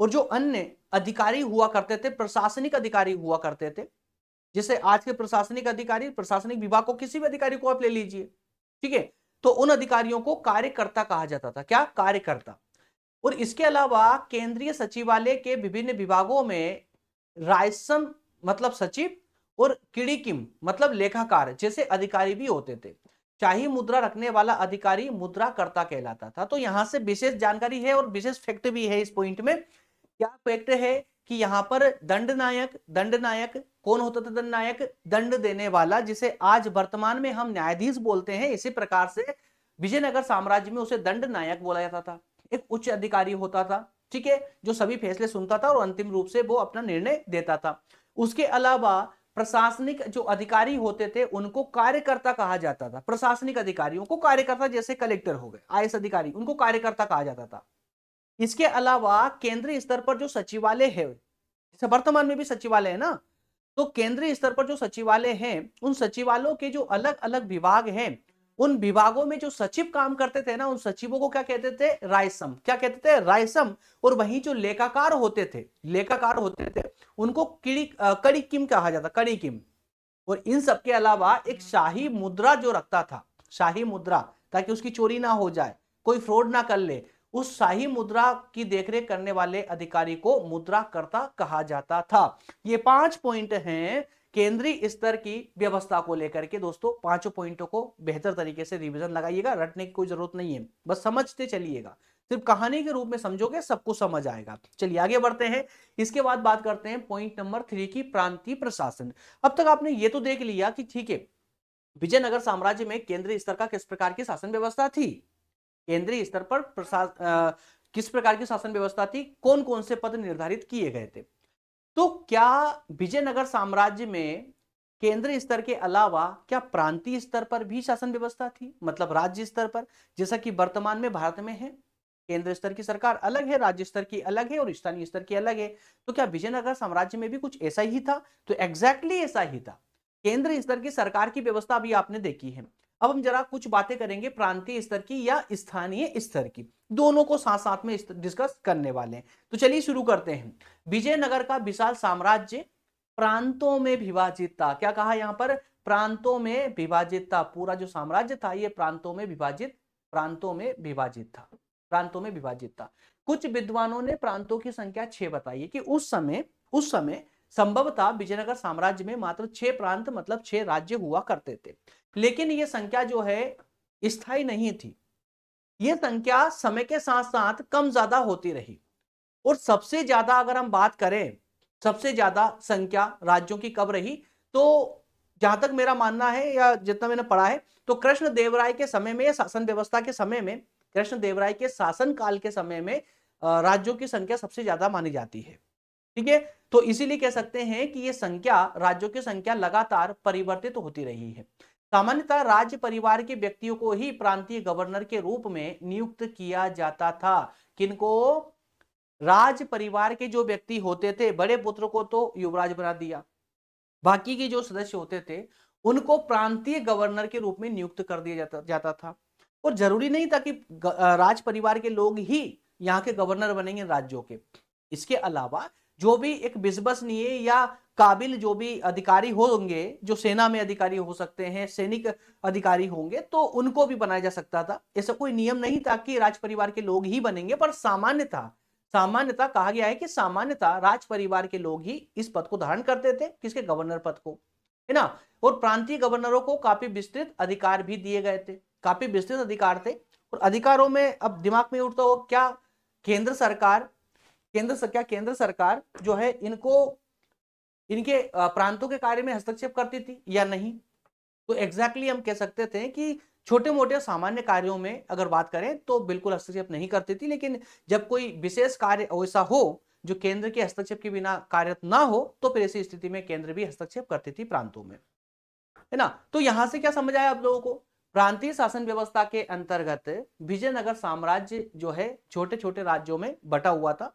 और जो अन्य अधिकारी हुआ करते थे प्रशासनिक अधिकारी हुआ करते थे जैसे आज के प्रशासनिक अधिकारी प्रशासनिक विभाग को किसी भी अधिकारी को आप ले लीजिए ठीक है तो उन अधिकारियों को कार्यकर्ता कहा जाता था क्या कार्यकर्ता और इसके अलावा केंद्रीय सचिवालय के विभिन्न विभागों में रायसम मतलब सचिव और किड़ीकिम मतलब लेखाकार जैसे अधिकारी भी होते थे चाहे मुद्रा रखने वाला अधिकारी मुद्राकर्ता कहलाता था तो यहां से विशेष जानकारी है और विशेष फैक्ट भी है इस पॉइंट में क्या फैक्ट है कि यहाँ पर दंड नायक दंड नायक कौन होता था दंड नायक दंड देने वाला जिसे आज वर्तमान में हम न्यायाधीश बोलते हैं इसी प्रकार से विजयनगर साम्राज्य में उसे दंड नायक बोला जाता था एक उच्च अधिकारी होता था ठीक है जो सभी फैसले सुनता था और अंतिम रूप से वो अपना निर्णय देता था उसके अलावा प्रशासनिक जो अधिकारी होते थे उनको कार्यकर्ता कहा जाता था प्रशासनिक अधिकारियों को कार्यकर्ता जैसे कलेक्टर हो गए आई अधिकारी उनको कार्यकर्ता कहा जाता था इसके अलावा केंद्रीय स्तर पर जो सचिवालय है जैसे वर्तमान में भी सचिवालय है ना तो केंद्रीय स्तर पर जो सचिवालय हैं उन सचिवालयों के जो अलग अलग विभाग हैं उन विभागों में जो सचिव काम करते थे ना उन सचिवों को क्या कहते थे रायसम क्या कहते थे रायसम और वहीं जो लेखाकार होते थे लेखाकार होते थे उनको किड़ी कड़ी किम कहा जाता कड़ी किम और इन सबके अलावा एक शाही मुद्रा जो रखता था शाही मुद्रा ताकि उसकी चोरी ना हो जाए कोई फ्रॉड ना कर ले उस शाही मुद्रा की देखरेख करने वाले अधिकारी को मुद्राकर्ता कहा जाता था ये पांच पॉइंट हैं केंद्रीय स्तर की व्यवस्था को लेकर के दोस्तों पांचों पॉइंटों को बेहतर तरीके से रिवीजन लगाइएगा रटने की कोई जरूरत नहीं है बस समझते चलिएगा सिर्फ कहानी के रूप में समझोगे सबको समझ आएगा चलिए आगे बढ़ते हैं इसके बाद बात करते हैं पॉइंट नंबर थ्री की प्रांतीय प्रशासन अब तक आपने ये तो देख लिया कि ठीक है विजयनगर साम्राज्य में केंद्रीय स्तर का किस प्रकार की शासन व्यवस्था थी केंद्रीय स्तर पर किस प्रकार की शासन व्यवस्था थी कौन कौन से पद निर्धारित किए गए थे तो क्या विजयनगर साम्राज्य में केंद्रीय स्तर के अलावा क्या प्रांतीय स्तर पर भी शासन व्यवस्था थी मतलब राज्य स्तर पर जैसा कि वर्तमान में भारत में है केंद्र स्तर की सरकार अलग है राज्य स्तर की अलग है और स्थानीय स्तर की अलग है तो क्या विजयनगर साम्राज्य में भी कुछ ऐसा ही था तो एग्जैक्टली exactly ऐसा ही था केंद्र स्तर की सरकार की व्यवस्था भी आपने देखी है अब हम जरा कुछ बातें करेंगे प्रांतीय स्तर की या स्थानीय स्तर की दोनों को साथ साथ में डिस्कस करने वाले हैं तो चलिए शुरू करते हैं विजयनगर का विशाल साम्राज्य प्रांतों में विभाजित था क्या कहा यहाँ पर प्रांतों में विभाजित था पूरा जो साम्राज्य था ये प्रांतों में विभाजित प्रांतों में विभाजित था प्रांतों में विभाजित था कुछ विद्वानों ने प्रांतों की संख्या छह बताई कि उस समय उस समय संभवतः विजयनगर साम्राज्य में मात्र छह प्रांत मतलब छह राज्य हुआ करते थे लेकिन यह संख्या जो है स्थायी नहीं थी यह संख्या समय के साथ साथ कम ज्यादा होती रही और सबसे ज्यादा अगर हम बात करें सबसे ज्यादा संख्या राज्यों की कब रही तो जहां तक मेरा मानना है या जितना मैंने पढ़ा है तो कृष्ण देवराय के समय में या शासन व्यवस्था के समय में कृष्ण देवराय के शासन काल के समय में राज्यों की संख्या सबसे ज्यादा मानी जाती है ठीक है तो इसीलिए कह सकते हैं कि ये संख्या राज्यों की संख्या लगातार परिवर्तित तो होती रही है सामान्यतः राज्य परिवार के व्यक्तियों को ही प्रांतीय गवर्नर के रूप में नियुक्त किया जाता था किनको राज परिवार के जो व्यक्ति होते थे बड़े पुत्र को तो युवराज बना दिया बाकी के जो सदस्य होते थे उनको प्रांतीय गवर्नर के रूप में नियुक्त कर दिया जाता जाता था और जरूरी नहीं था कि राज परिवार के लोग ही यहाँ के गवर्नर बनेंगे राज्यों के इसके अलावा जो भी एक विश्वसनीय या काबिल जो भी अधिकारी होंगे जो सेना में अधिकारी हो सकते हैं सैनिक अधिकारी होंगे तो उनको भी बनाया जा सकता था ऐसा कोई नियम नहीं था कि राज परिवार के लोग ही बनेंगे पर सामान्यतः सामान्यता कहा गया है कि सामान्यता राज परिवार के लोग ही इस पद को धारण करते थे किसके गवर्नर पद को है ना और प्रांतीय गवर्नरों को काफी विस्तृत अधिकार भी दिए गए थे काफी विस्तृत अधिकार थे और अधिकारों में अब दिमाग में उठता हो क्या केंद्र सरकार केंद्र क्या केंद्र सरकार जो है इनको इनके प्रांतों के कार्य में हस्तक्षेप करती थी या नहीं तो एग्जैक्टली exactly हम कह सकते थे कि छोटे मोटे सामान्य कार्यों में अगर बात करें तो बिल्कुल हस्तक्षेप नहीं करती थी लेकिन जब कोई विशेष कार्य ऐसा हो जो केंद्र के हस्तक्षेप के बिना कार्यरत ना हो तो फिर ऐसी स्थिति में केंद्र भी हस्तक्षेप करती थी प्रांतों में है ना तो यहां से क्या समझ आया आप लोगों को प्रांतीय शासन व्यवस्था के अंतर्गत विजयनगर साम्राज्य जो है छोटे छोटे राज्यों में बटा हुआ था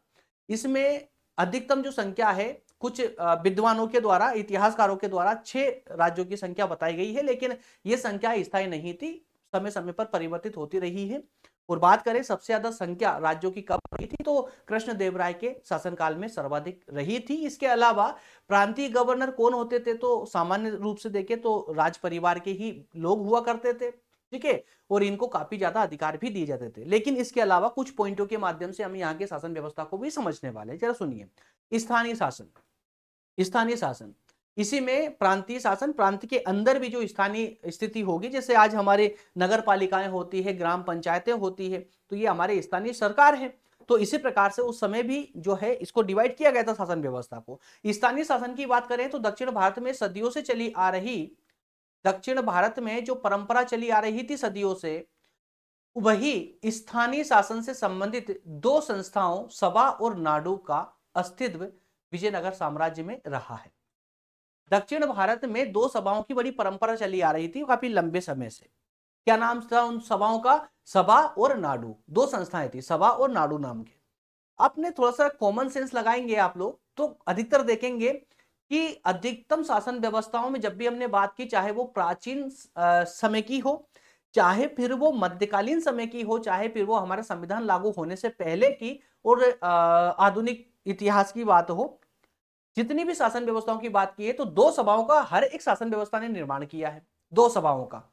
इसमें अधिकतम जो संख्या है कुछ विद्वानों के द्वारा इतिहासकारों के द्वारा छह राज्यों की संख्या बताई गई है लेकिन ये संख्या स्थायी नहीं थी समय समय पर परिवर्तित होती रही है और बात करें सबसे ज्यादा संख्या राज्यों की कब रही थी तो कृष्णदेव राय के शासनकाल में सर्वाधिक रही थी इसके अलावा प्रांतीय गवर्नर कौन होते थे तो सामान्य रूप से देखें तो राज परिवार के ही लोग हुआ करते थे ठीक है और इनको काफी ज्यादा अधिकार भी दिए जाते थे लेकिन इसके अलावा कुछ पॉइंटों के माध्यम से हम यहाँ के शासन व्यवस्था को भी समझने वाले हैं जरा सुनिए स्थानीय शासन स्थानीय शासन इसी में प्रांतीय शासन प्रांत के अंदर भी जो स्थानीय स्थिति होगी जैसे आज हमारे नगर पालिकाएं होती है ग्राम पंचायतें होती है तो ये हमारे स्थानीय सरकार है तो इसी प्रकार से उस समय भी जो है इसको डिवाइड किया गया था शासन व्यवस्था को स्थानीय शासन की बात करें तो दक्षिण भारत में सदियों से चली आ रही दक्षिण भारत में जो परंपरा चली आ रही थी सदियों से वही स्थानीय शासन से संबंधित दो संस्थाओं सभा और नाडू का अस्तित्व विजयनगर साम्राज्य में रहा है दक्षिण भारत में दो सभाओं की बड़ी परंपरा चली आ रही थी काफी लंबे समय से क्या नाम था उन सभाओं का सभा और नाडू दो संस्थाएं थी सभा और नाडू नाम के अपने थोड़ा सा कॉमन सेंस लगाएंगे आप लोग तो अधिकतर देखेंगे कि अधिकतम शासन व्यवस्थाओं में जब भी हमने बात की चाहे वो प्राचीन समय की हो चाहे फिर वो मध्यकालीन समय की हो चाहे फिर वो हमारा संविधान लागू होने से पहले की और आधुनिक इतिहास की बात हो जितनी भी शासन व्यवस्थाओं की बात की है तो दो सभाओं का हर एक शासन व्यवस्था ने निर्माण किया है दो सभाओं का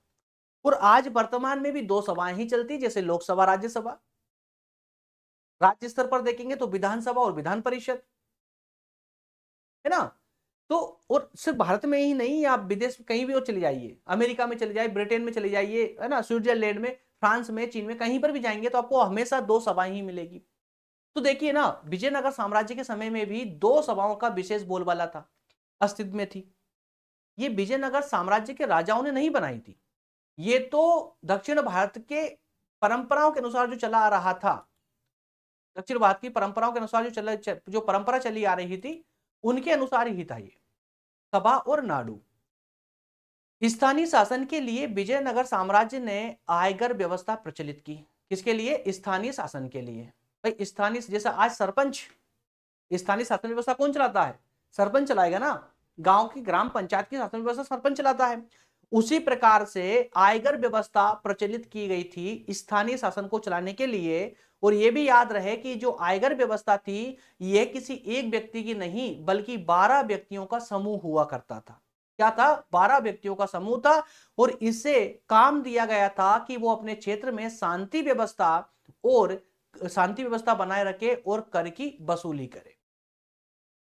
और आज वर्तमान में भी दो सभाएं ही चलती जैसे लोकसभा राज्यसभा राज्य स्तर पर देखेंगे तो विधानसभा और विधान परिषद है ना तो और सिर्फ भारत में ही नहीं आप विदेश कहीं भी और चले जाइए अमेरिका में चले जाइए ब्रिटेन में चले जाइए है ना स्विट्जरलैंड में फ्रांस में चीन में कहीं पर भी जाएंगे तो आपको हमेशा दो सभाएं ही मिलेगी तो देखिए ना विजयनगर साम्राज्य के समय में भी दो सभाओं का विशेष बोलबाला था अस्तित्व में थी ये विजयनगर साम्राज्य के राजाओं ने नहीं बनाई थी ये तो दक्षिण भारत के परंपराओं के अनुसार जो चला आ रहा था दक्षिण भारत की परंपराओं के अनुसार जो चला जो परंपरा चली आ रही थी उनके अनुसार ही था ये सभा और नाडू स्थानीय शासन के लिए विजयनगर साम्राज्य ने आयकर व्यवस्था प्रचलित की किसके लिए स्थानीय शासन के लिए भाई स्थानीय जैसे आज सरपंच स्थानीय शासन व्यवस्था कौन चलाता है सरपंच चलाएगा ना गांव की ग्राम पंचायत की शासन व्यवस्था सरपंच चलाता है उसी प्रकार से आयकर व्यवस्था प्रचलित की गई थी स्थानीय शासन को चलाने के लिए और यह भी याद रहे कि जो आयकर व्यवस्था थी यह किसी एक व्यक्ति की नहीं बल्कि 12 व्यक्तियों का समूह हुआ करता था क्या था 12 व्यक्तियों का समूह था और इसे काम दिया गया था कि वो अपने क्षेत्र में शांति व्यवस्था और शांति व्यवस्था बनाए रखे और कर की वसूली करे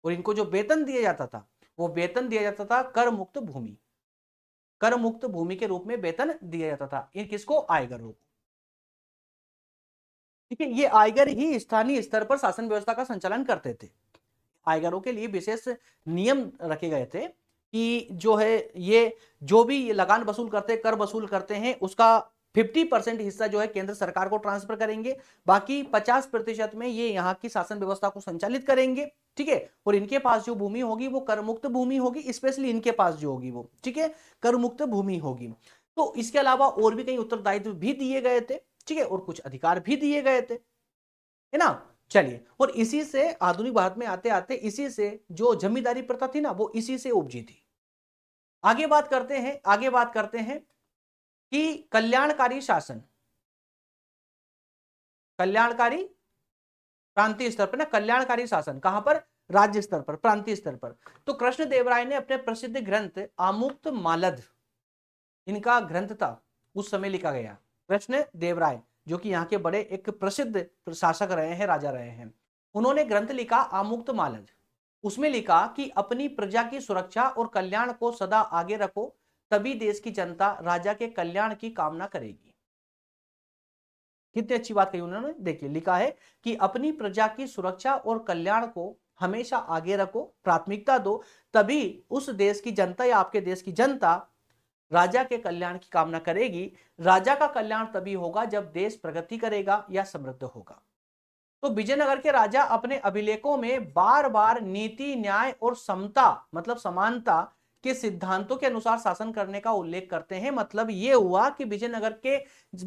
और इनको जो वेतन दिया जाता था वो वेतन दिया जाता था कर मुक्त भूमि कर मुक्त भूमि के रूप में वेतन दिया जाता था ये किसको आयगर को ठीक है ये आयगर ही स्थानीय स्तर पर शासन व्यवस्था का संचालन करते थे आयगरों के लिए विशेष नियम रखे गए थे कि जो है ये जो भी लगान वसूल करते कर वसूल करते हैं उसका फिफ्टी परसेंट हिस्सा जो है केंद्र सरकार को ट्रांसफर करेंगे बाकी पचास प्रतिशत में ये यहाँ की शासन व्यवस्था को संचालित करेंगे ठीक है और इनके पास जो भूमि होगी वो कर मुक्त भूमि होगी स्पेशली इनके पास जो होगी वो ठीक है कर मुक्त भूमि होगी तो इसके अलावा और भी कई उत्तरदायित्व भी दिए गए थे ठीक है और कुछ अधिकार भी दिए गए थे है ना चलिए और इसी से आधुनिक भारत में आते आते इसी से जो जमींदारी प्रथा थी ना वो इसी से उपजी थी आगे बात करते हैं आगे बात करते हैं कि कल्याणकारी शासन कल्याणकारी प्रांतीय स्तर पर ना कल्याणकारी शासन कहां पर राज्य स्तर पर प्रांतीय स्तर पर तो कृष्ण देवराय ने अपने प्रसिद्ध ग्रंथ आमुक्त मालद इनका ग्रंथ था उस समय लिखा गया कृष्ण देवराय जो कि यहाँ के बड़े एक प्रसिद्ध शासक रहे हैं राजा रहे हैं उन्होंने ग्रंथ लिखा आमुक्त मालद उसमें लिखा कि अपनी प्रजा की सुरक्षा और कल्याण को सदा आगे रखो तभी देश की जनता राजा के कल्याण की कामना करेगी कितनी अच्छी बात कही उन्होंने देखिए लिखा है कि अपनी प्रजा की सुरक्षा और कल्याण को हमेशा आगे रखो प्राथमिकता दो तभी उस देश की जनता या आपके देश की जनता राजा के कल्याण की कामना करेगी राजा का कल्याण तभी होगा जब देश प्रगति करेगा या समृद्ध होगा तो विजयनगर के राजा अपने अभिलेखों में बार बार नीति न्याय और समता मतलब समानता के सिद्धांतों के अनुसार शासन करने का उल्लेख करते हैं मतलब ये हुआ कि विजयनगर के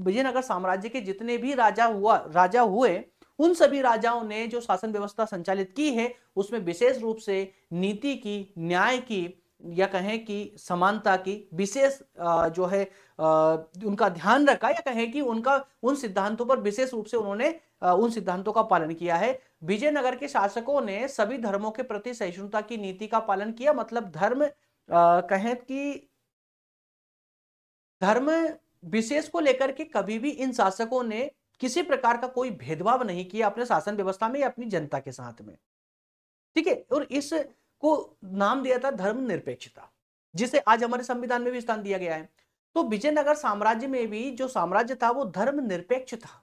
विजयनगर साम्राज्य के जितने भी राजा हुआ राजा हुए उन सभी राजाओं ने जो शासन व्यवस्था संचालित की है उसमें विशेष रूप से नीति की न्याय की या कहें कि समानता की विशेष जो है उनका ध्यान रखा या कहें कि उनका उन सिद्धांतों पर विशेष रूप से उन्होंने उन सिद्धांतों का पालन किया है विजयनगर के शासकों ने सभी धर्मों के प्रति सहिष्णुता की नीति का पालन किया मतलब धर्म कहें कि धर्म विशेष को लेकर के कभी भी इन शासकों ने किसी प्रकार का कोई भेदभाव नहीं किया अपने शासन व्यवस्था में या अपनी जनता के साथ में ठीक है और इस को नाम दिया था धर्म निरपेक्षता जिसे आज हमारे संविधान में भी स्थान दिया गया है तो विजयनगर साम्राज्य में भी जो साम्राज्य था वो धर्म निरपेक्ष था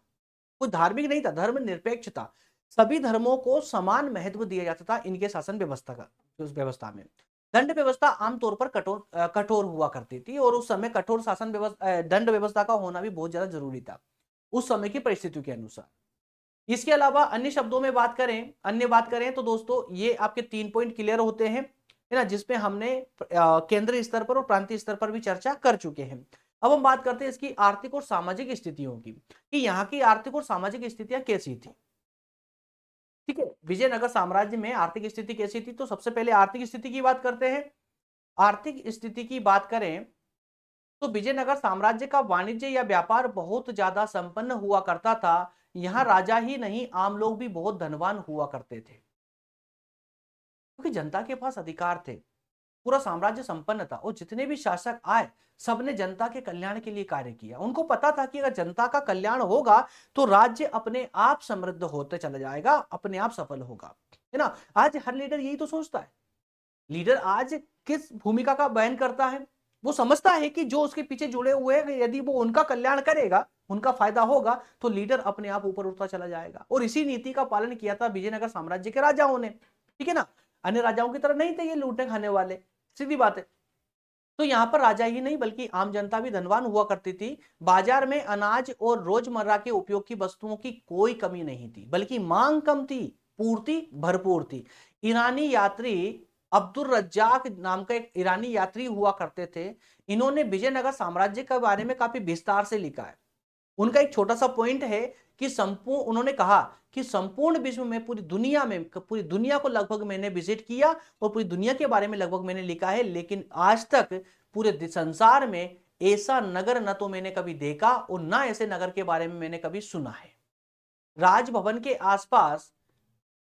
कोई धार्मिक नहीं था धर्म निरपेक्ष था सभी धर्मों को समान महत्व दिया जाता था इनके शासन व्यवस्था का उस व्यवस्था में दंड व्यवस्था आमतौर पर कठोर कठोर हुआ करती थी और उस समय कठोर शासन व्यवस्था दंड व्यवस्था का होना भी बहुत ज्यादा जरूरी था उस समय की परिस्थितियों के अनुसार इसके अलावा अन्य शब्दों में बात करें अन्य बात करें तो दोस्तों ये आपके तीन पॉइंट क्लियर होते हैं है ना जिसपे हमने केंद्रीय स्तर पर और प्रांतीय स्तर पर भी चर्चा कर चुके हैं अब हम बात करते हैं इसकी आर्थिक और सामाजिक स्थितियों की कि यहाँ की आर्थिक और सामाजिक स्थितियां कैसी थी ठीक है विजयनगर साम्राज्य में आर्थिक स्थिति कैसी थी तो सबसे पहले आर्थिक स्थिति की बात करते हैं आर्थिक स्थिति की बात करें तो विजयनगर साम्राज्य का वाणिज्य या व्यापार बहुत ज्यादा संपन्न हुआ करता था यहाँ हम्म। राजा ही नहीं आम लोग भी बहुत धनवान हुआ करते थे क्योंकि जनता के पास अधिकार थे पूरा साम्राज्य संपन्न था और जितने भी शासक आए सबने जनता के कल्याण के लिए कार्य किया उनको पता था कि अगर जनता का कल्याण होगा तो राज्य अपने आप समृद्ध होते चला जाएगा अपने आप सफल होगा है ना आज हर लीडर यही तो सोचता है लीडर आज किस भूमिका का बयान करता है वो समझता है कि जो उसके पीछे जुड़े हुए हैं यदि वो उनका कल्याण करेगा उनका फायदा होगा तो लीडर अपने आप ऊपर उठता चला जाएगा और इसी नीति का पालन किया था विजयनगर साम्राज्य के राजाओं ने ठीक है ना अन्य राजाओं की तरह नहीं थे ये लूटने खाने वाले सीधी बात है तो यहाँ पर राजा ही नहीं बल्कि आम जनता भी धनवान हुआ करती थी बाजार में अनाज और रोजमर्रा के उपयोग की वस्तुओं की कोई कमी नहीं थी बल्कि मांग कम थी पूर्ति भरपूर थी ईरानी यात्री अब्दुल रज्जाक नाम का एक ईरानी यात्री हुआ करते थे इन्होंने विजयनगर साम्राज्य के बारे में काफी विस्तार से लिखा है उनका एक छोटा सा पॉइंट है कि संपूर्ण उन्होंने कहा कि संपूर्ण विश्व में पूरी दुनिया में पूरी दुनिया को लगभग मैंने विजिट किया और पूरी दुनिया के बारे में लगभग मैंने लिखा है लेकिन आज तक पूरे संसार में ऐसा नगर न तो मैंने कभी देखा और ना ऐसे नगर के बारे में मैंने कभी सुना है राजभवन के आसपास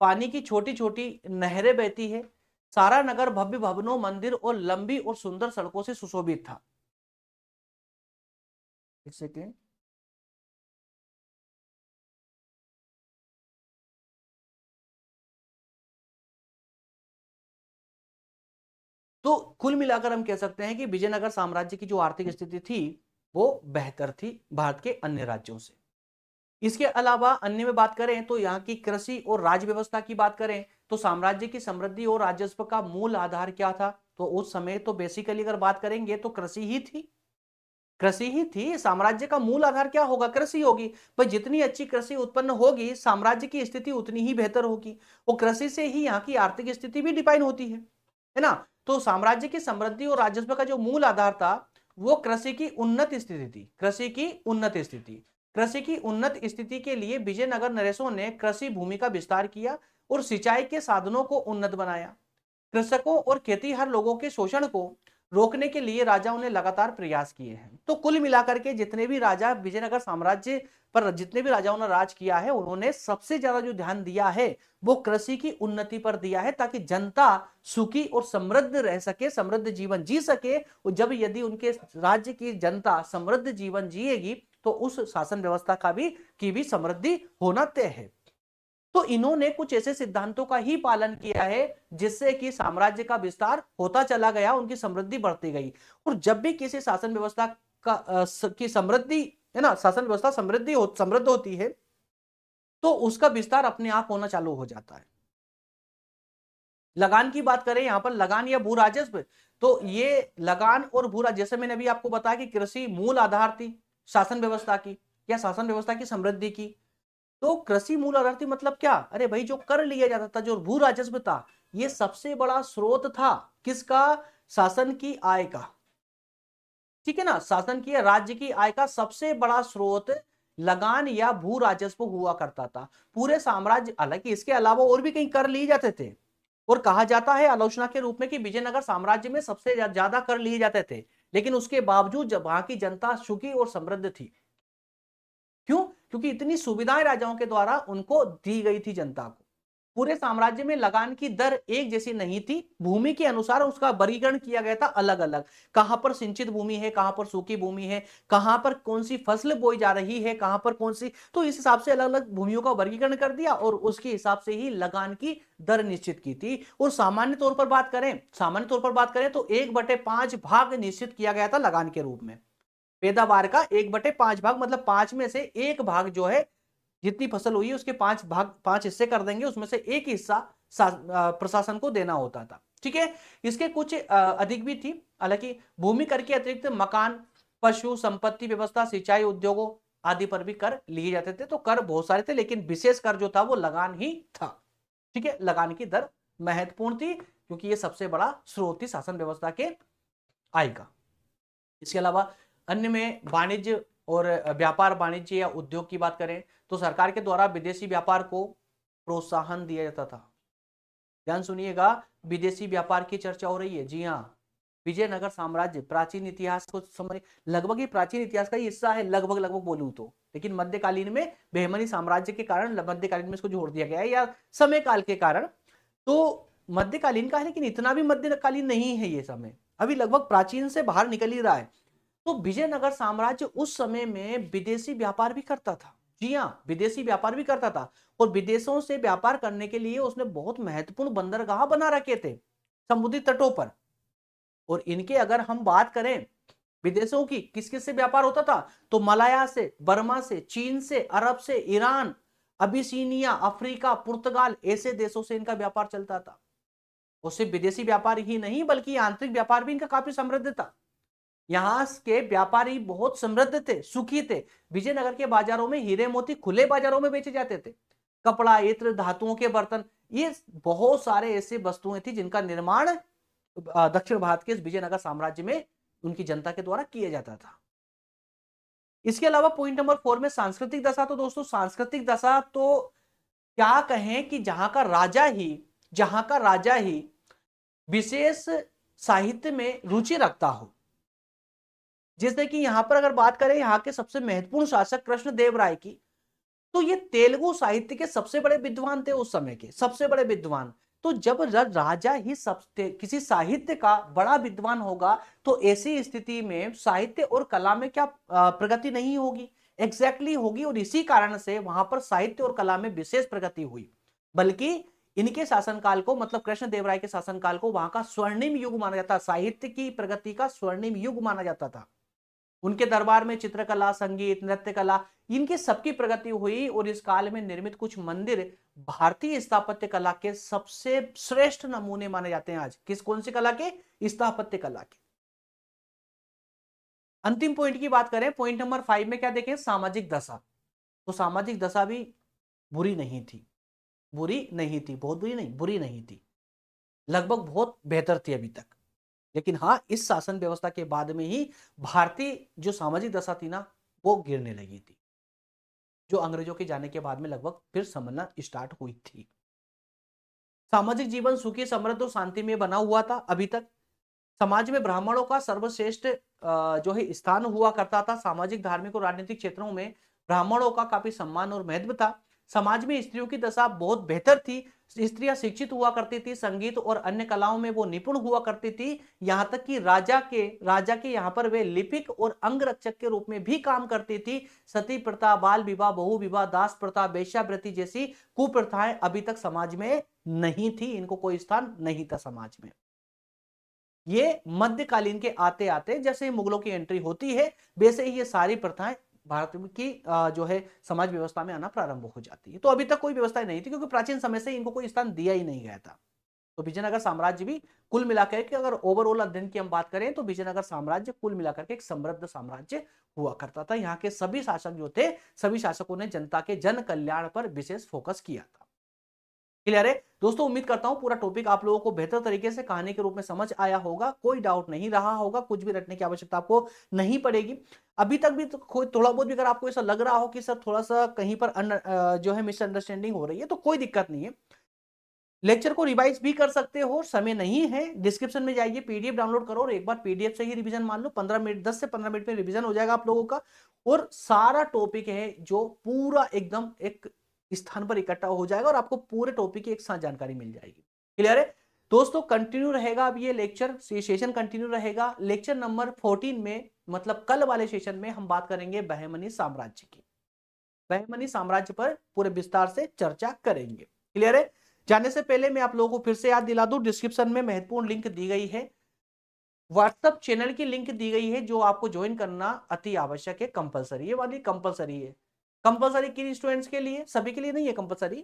पानी की छोटी छोटी नहरें बहती है सारा नगर भव्य भवनों मंदिर और लंबी और सुंदर सड़कों से सुशोभित था एक सेकेंड तो कुल मिलाकर हम कह सकते हैं कि विजयनगर साम्राज्य की जो आर्थिक स्थिति थी वो बेहतर थी भारत के अन्य राज्यों से इसके अलावा अन्य में बात करें तो यहाँ की कृषि और राज्य व्यवस्था की बात करें तो साम्राज्य की समृद्धि और राजस्व का मूल आधार क्या था तो उस समय तो बेसिकली अगर बात करेंगे तो कृषि ही थी कृषि ही थी साम्राज्य का मूल आधार क्या होगा कृषि होगी पर जितनी अच्छी कृषि उत्पन्न होगी साम्राज्य की स्थिति उतनी ही बेहतर होगी और कृषि से ही यहाँ की आर्थिक स्थिति भी डिफाइन होती है है ना तो साम्राज्य की समृद्धि और राजस्व का जो मूल आधार था वो कृषि की उन्नत स्थिति थी कृषि की उन्नत स्थिति कृषि की उन्नत स्थिति के लिए विजयनगर नरेशों ने कृषि भूमि का विस्तार किया और सिंचाई के साधनों को उन्नत बनाया कृषकों और खेतीहर लोगों के शोषण को रोकने के लिए राजाओं ने लगातार प्रयास किए हैं तो कुल मिलाकर के जितने भी राजा विजयनगर साम्राज्य पर जितने भी राजाओं ने राज किया है उन्होंने सबसे ज्यादा जो ध्यान दिया है वो कृषि की उन्नति पर दिया है ताकि जनता सुखी और समृद्ध रह सके समृद्ध जीवन जी सके और जब यदि उनके राज्य की जनता समृद्ध जीवन जिएगी तो उस शासन व्यवस्था का भी की भी समृद्धि होना तय है तो इन्होंने कुछ ऐसे सिद्धांतों का ही पालन किया है जिससे कि साम्राज्य का विस्तार होता चला गया उनकी समृद्धि बढ़ती गई और जब भी किसी शासन व्यवस्था का की समृद्धि है ना शासन व्यवस्था समृद्धि हो, समृद्ध होती है तो उसका विस्तार अपने आप होना चालू हो जाता है लगान की बात करें यहां पर लगान या भू राजस्व तो ये लगान और भू राजस्व जैसे मैंने अभी आपको बताया कि कृषि मूल आधार थी शासन व्यवस्था की या शासन व्यवस्था की समृद्धि की तो कृषि मूल आधारित मतलब क्या अरे भाई जो कर लिया जाता था जो भू राजस्व था ये सबसे बड़ा स्रोत था किसका शासन की आय का ठीक है ना शासन की राज्य की आय का सबसे बड़ा स्रोत लगान या भू राजस्व हुआ करता था पूरे साम्राज्य हालांकि इसके अलावा और भी कहीं कर लिए जाते थे और कहा जाता है आलोचना के रूप में कि विजयनगर साम्राज्य में सबसे ज्यादा कर लिए जाते थे लेकिन उसके बावजूद जब वहां की जनता सुखी और समृद्ध थी क्योंकि इतनी सुविधाएं राजाओं के द्वारा उनको दी गई थी जनता को पूरे साम्राज्य में लगान की दर एक जैसी नहीं थी भूमि के अनुसार उसका वर्गीकरण किया गया था अलग अलग कहां पर सिंचित भूमि है कहां पर सूखी भूमि है कहां पर कौन सी फसल बोई जा रही है कहां पर कौन सी तो इस हिसाब से अलग अलग भूमियों का वर्गीकरण कर दिया और उसके हिसाब से ही लगान की दर निश्चित की थी और सामान्य तौर पर बात करें सामान्य तौर पर बात करें तो एक बटे भाग निश्चित किया गया था लगान के रूप में पैदावार का एक बटे पांच भाग मतलब पांच में से एक भाग जो है जितनी फसल हुई उसके पांच भाग पांच हिस्से कर देंगे उसमें से एक हिस्सा प्रशासन को देना होता था ठीक है इसके कुछ अधिक भी थी हालांकि भूमि कर के अतिरिक्त मकान पशु संपत्ति व्यवस्था सिंचाई उद्योगों आदि पर भी कर लिए जाते थे तो कर बहुत सारे थे लेकिन विशेष कर जो था वो लगान ही था ठीक है लगान की दर महत्वपूर्ण थी क्योंकि ये सबसे बड़ा स्रोत थी शासन व्यवस्था के आय का इसके अलावा अन्य में वाणिज्य और व्यापार वाणिज्य या उद्योग की बात करें तो सरकार के द्वारा विदेशी व्यापार को प्रोत्साहन दिया जाता था ध्यान सुनिएगा विदेशी व्यापार की चर्चा हो रही है जी हाँ विजयनगर साम्राज्य प्राचीन इतिहास को समझ लगभग ही प्राचीन इतिहास का हिस्सा है लगभग लगभग बोलूं तो लेकिन मध्यकालीन में बेहमनी साम्राज्य के कारण मध्यकालीन में इसको जोड़ दिया गया है या समय काल के कारण तो मध्यकालीन का है लेकिन इतना भी मध्यकालीन नहीं है ये समय अभी लगभग प्राचीन से बाहर निकल ही रहा है तो विजयनगर साम्राज्य उस समय में विदेशी व्यापार भी करता था जी हाँ विदेशी व्यापार भी करता था और विदेशों से व्यापार करने के लिए उसने बहुत महत्वपूर्ण बंदरगाह बना रखे थे समुद्री तटों पर और इनके अगर हम बात करें विदेशों की किस किस से व्यापार होता था तो मलाया से बर्मा से चीन से अरब से ईरान अबिसनिया अफ्रीका पुर्तगाल ऐसे देशों से इनका व्यापार चलता था और सिर्फ विदेशी व्यापार ही नहीं बल्कि आंतरिक व्यापार भी इनका काफी समृद्ध था यहाँ के व्यापारी बहुत समृद्ध थे सुखी थे विजयनगर के बाजारों में हीरे मोती खुले बाजारों में बेचे जाते थे कपड़ा इत्र धातुओं के बर्तन ये बहुत सारे ऐसे वस्तुएं थी जिनका निर्माण दक्षिण भारत के विजयनगर साम्राज्य में उनकी जनता के द्वारा किया जाता था इसके अलावा पॉइंट नंबर फोर में सांस्कृतिक दशा तो दोस्तों सांस्कृतिक दशा तो क्या कहें कि जहां का राजा ही जहां का राजा ही विशेष साहित्य में रुचि रखता हो जिसने कि यहाँ पर अगर बात करें यहाँ के सबसे महत्वपूर्ण शासक कृष्णदेव राय की तो ये तेलुगु साहित्य के सबसे बड़े विद्वान थे उस समय के सबसे बड़े विद्वान तो जब राजा ही सब किसी साहित्य का बड़ा विद्वान होगा तो ऐसी स्थिति में साहित्य और कला में क्या प्रगति नहीं होगी एग्जैक्टली exactly होगी और इसी कारण से वहां पर साहित्य और कला में विशेष प्रगति हुई बल्कि इनके शासनकाल को मतलब कृष्णदेव राय के शासनकाल को वहां का स्वर्णिम युग माना जाता साहित्य की प्रगति का स्वर्णिम युग माना जाता था उनके दरबार में चित्रकला संगीत नृत्य कला इनके सबकी प्रगति हुई और इस काल में निर्मित कुछ मंदिर भारतीय स्थापत्य कला के सबसे श्रेष्ठ नमूने माने जाते हैं आज किस कौन सी कला के स्थापत्य कला के अंतिम पॉइंट की बात करें पॉइंट नंबर फाइव में क्या देखें सामाजिक दशा तो सामाजिक दशा भी बुरी नहीं थी बुरी नहीं थी बहुत बुरी नहीं बुरी नहीं थी लगभग बहुत बेहतर थी अभी तक लेकिन हाँ इस शासन व्यवस्था के बाद में ही भारतीय जो सामाजिक दशा थी ना वो गिरने लगी थी जो अंग्रेजों के जाने के बाद में लगभग फिर समझना स्टार्ट हुई थी सामाजिक जीवन सुखी समृद्ध और शांति में बना हुआ था अभी तक समाज में ब्राह्मणों का सर्वश्रेष्ठ जो है स्थान हुआ करता था सामाजिक धार्मिक और राजनीतिक क्षेत्रों में ब्राह्मणों का काफी सम्मान और महत्व था समाज में स्त्रियों की दशा बहुत बेहतर थी स्त्रियां शिक्षित हुआ करती थी संगीत और अन्य कलाओं में वो निपुण हुआ करती थी यहाँ तक कि राजा के राजा के यहाँ पर वे लिपिक और अंगरक्षक के रूप में भी काम करती थी सती प्रथा बाल विवाह बहु विवाह दास प्रथा वेश्यावृत्ति जैसी कुप्रथाएं अभी तक समाज में नहीं थी इनको कोई स्थान नहीं था समाज में ये मध्यकालीन के आते आते जैसे मुगलों की एंट्री होती है वैसे ही ये सारी प्रथाएं भारत की जो है समाज व्यवस्था में आना प्रारंभ हो जाती है तो अभी तक कोई व्यवस्था नहीं थी क्योंकि प्राचीन समय से इनको कोई स्थान दिया ही नहीं गया था तो विजयनगर साम्राज्य भी कुल मिलाकर के अगर ओवरऑल अध्ययन की हम बात करें तो विजयनगर साम्राज्य कुल मिलाकर के एक समृद्ध साम्राज्य हुआ करता था यहाँ के सभी शासक जो थे सभी शासकों ने जनता के जन कल्याण पर विशेष फोकस किया था क्लियर है दोस्तों उम्मीद करता हूं पूरा टॉपिक आप लोगों को बेहतर तरीके से कहानी के रूप में समझ आया होगा कोई डाउट नहीं रहा होगा कुछ भी रटने की आवश्यकता आपको नहीं पड़ेगी अभी तक भी तो थोड़ा बहुत भी अगर आपको ऐसा लग रहा हो कि सर थोड़ा सा कहीं पर जो है मिसअंडरस्टैंडिंग हो रही है तो कोई दिक्कत नहीं है लेक्चर को रिवाइज भी कर सकते हो समय नहीं है डिस्क्रिप्शन में जाइए पीडीएफ डाउनलोड करो और एक बार पीडीएफ से ही रिवीजन मान लो 15 मिनट 10 से 15 मिनट में रिवीजन हो जाएगा आप लोगों का और सारा टॉपिक है जो पूरा एकदम एक स्थान पर इकट्ठा हो जाएगा और आपको पूरे टॉपिक की एक साथ जानकारी मिल जाएगी क्लियर है दोस्तों कंटिन्यू रहेगा अब ये लेक्चर सेशन कंटिन्यू रहेगा लेक्चर नंबर 14 में मतलब कल वाले सेशन में हम बात करेंगे बहमनी साम्राज्य की बहमनी साम्राज्य पर पूरे विस्तार से चर्चा करेंगे क्लियर है जाने से पहले मैं आप लोगों को फिर से याद दिला दू डिस्क्रिप्शन में महत्वपूर्ण लिंक दी गई है व्हाट्सअप चैनल की लिंक दी गई है जो आपको ज्वाइन करना अति आवश्यक है कंपलसरी ये वाली कंपलसरी है कंपलसरी किन स्टूडेंट्स के लिए सभी के लिए नहीं है कंपलसरी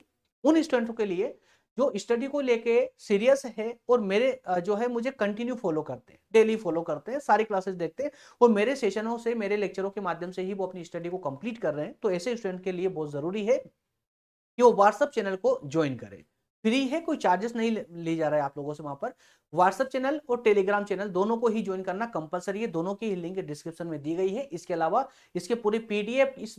उन स्टूडेंटों के लिए जो स्टडी को लेके सीरियस है और मेरे जो है मुझे कंटिन्यू फॉलो करते हैं डेली फॉलो करते हैं सारी क्लासेस देखते हैं और मेरे सेशनों से मेरे लेक्चरों के माध्यम से ही वो अपनी स्टडी को कंप्लीट कर रहे हैं तो ऐसे स्टूडेंट के लिए बहुत जरूरी है कि वो व्हाट्सअप चैनल को ज्वाइन करें फ्री है कोई चार्जेस नहीं ले जा रहा है आप लोगों से वहां पर व्हाट्सअप चैनल और टेलीग्राम चैनल दोनों को ही ज्वाइन करना कंपलसरी है दोनों की लिंक डिस्क्रिप्शन में दी गई है इसके अलावा इसके पूरे पीडीएफ इस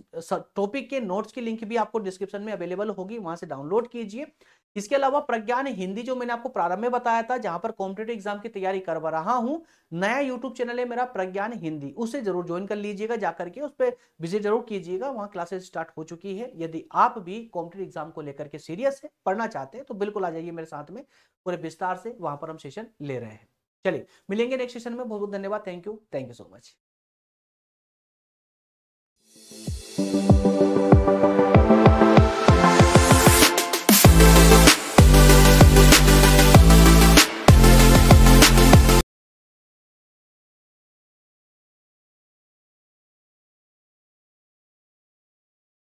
टॉपिक के नोट्स की लिंक भी आपको डिस्क्रिप्शन में अवेलेबल होगी वहां से डाउनलोड कीजिए इसके अलावा प्रज्ञान हिंदी जो मैंने आपको प्रारंभ में बताया था जहां पर कॉम्पिटेटिव एग्जाम की तैयारी करवा रहा हूं नया यूट्यूब चैनल है मेरा प्रज्ञान हिंदी उसे जरूर ज्वाइन कर लीजिएगा जाकर के उस पर विजिट जरूर कीजिएगा वहां क्लासेस स्टार्ट हो चुकी है यदि आप भी कॉम्पिटेटिव एग्जाम को लेकर के सीरियस है पढ़ना चाहते हैं तो बिल्कुल आ जाइए मेरे साथ में पूरे विस्तार से वहां पर हम सेशन ले रहे हैं चलिए मिलेंगे नेक्स्ट सेशन में बहुत बहुत धन्यवाद thank you thank you so much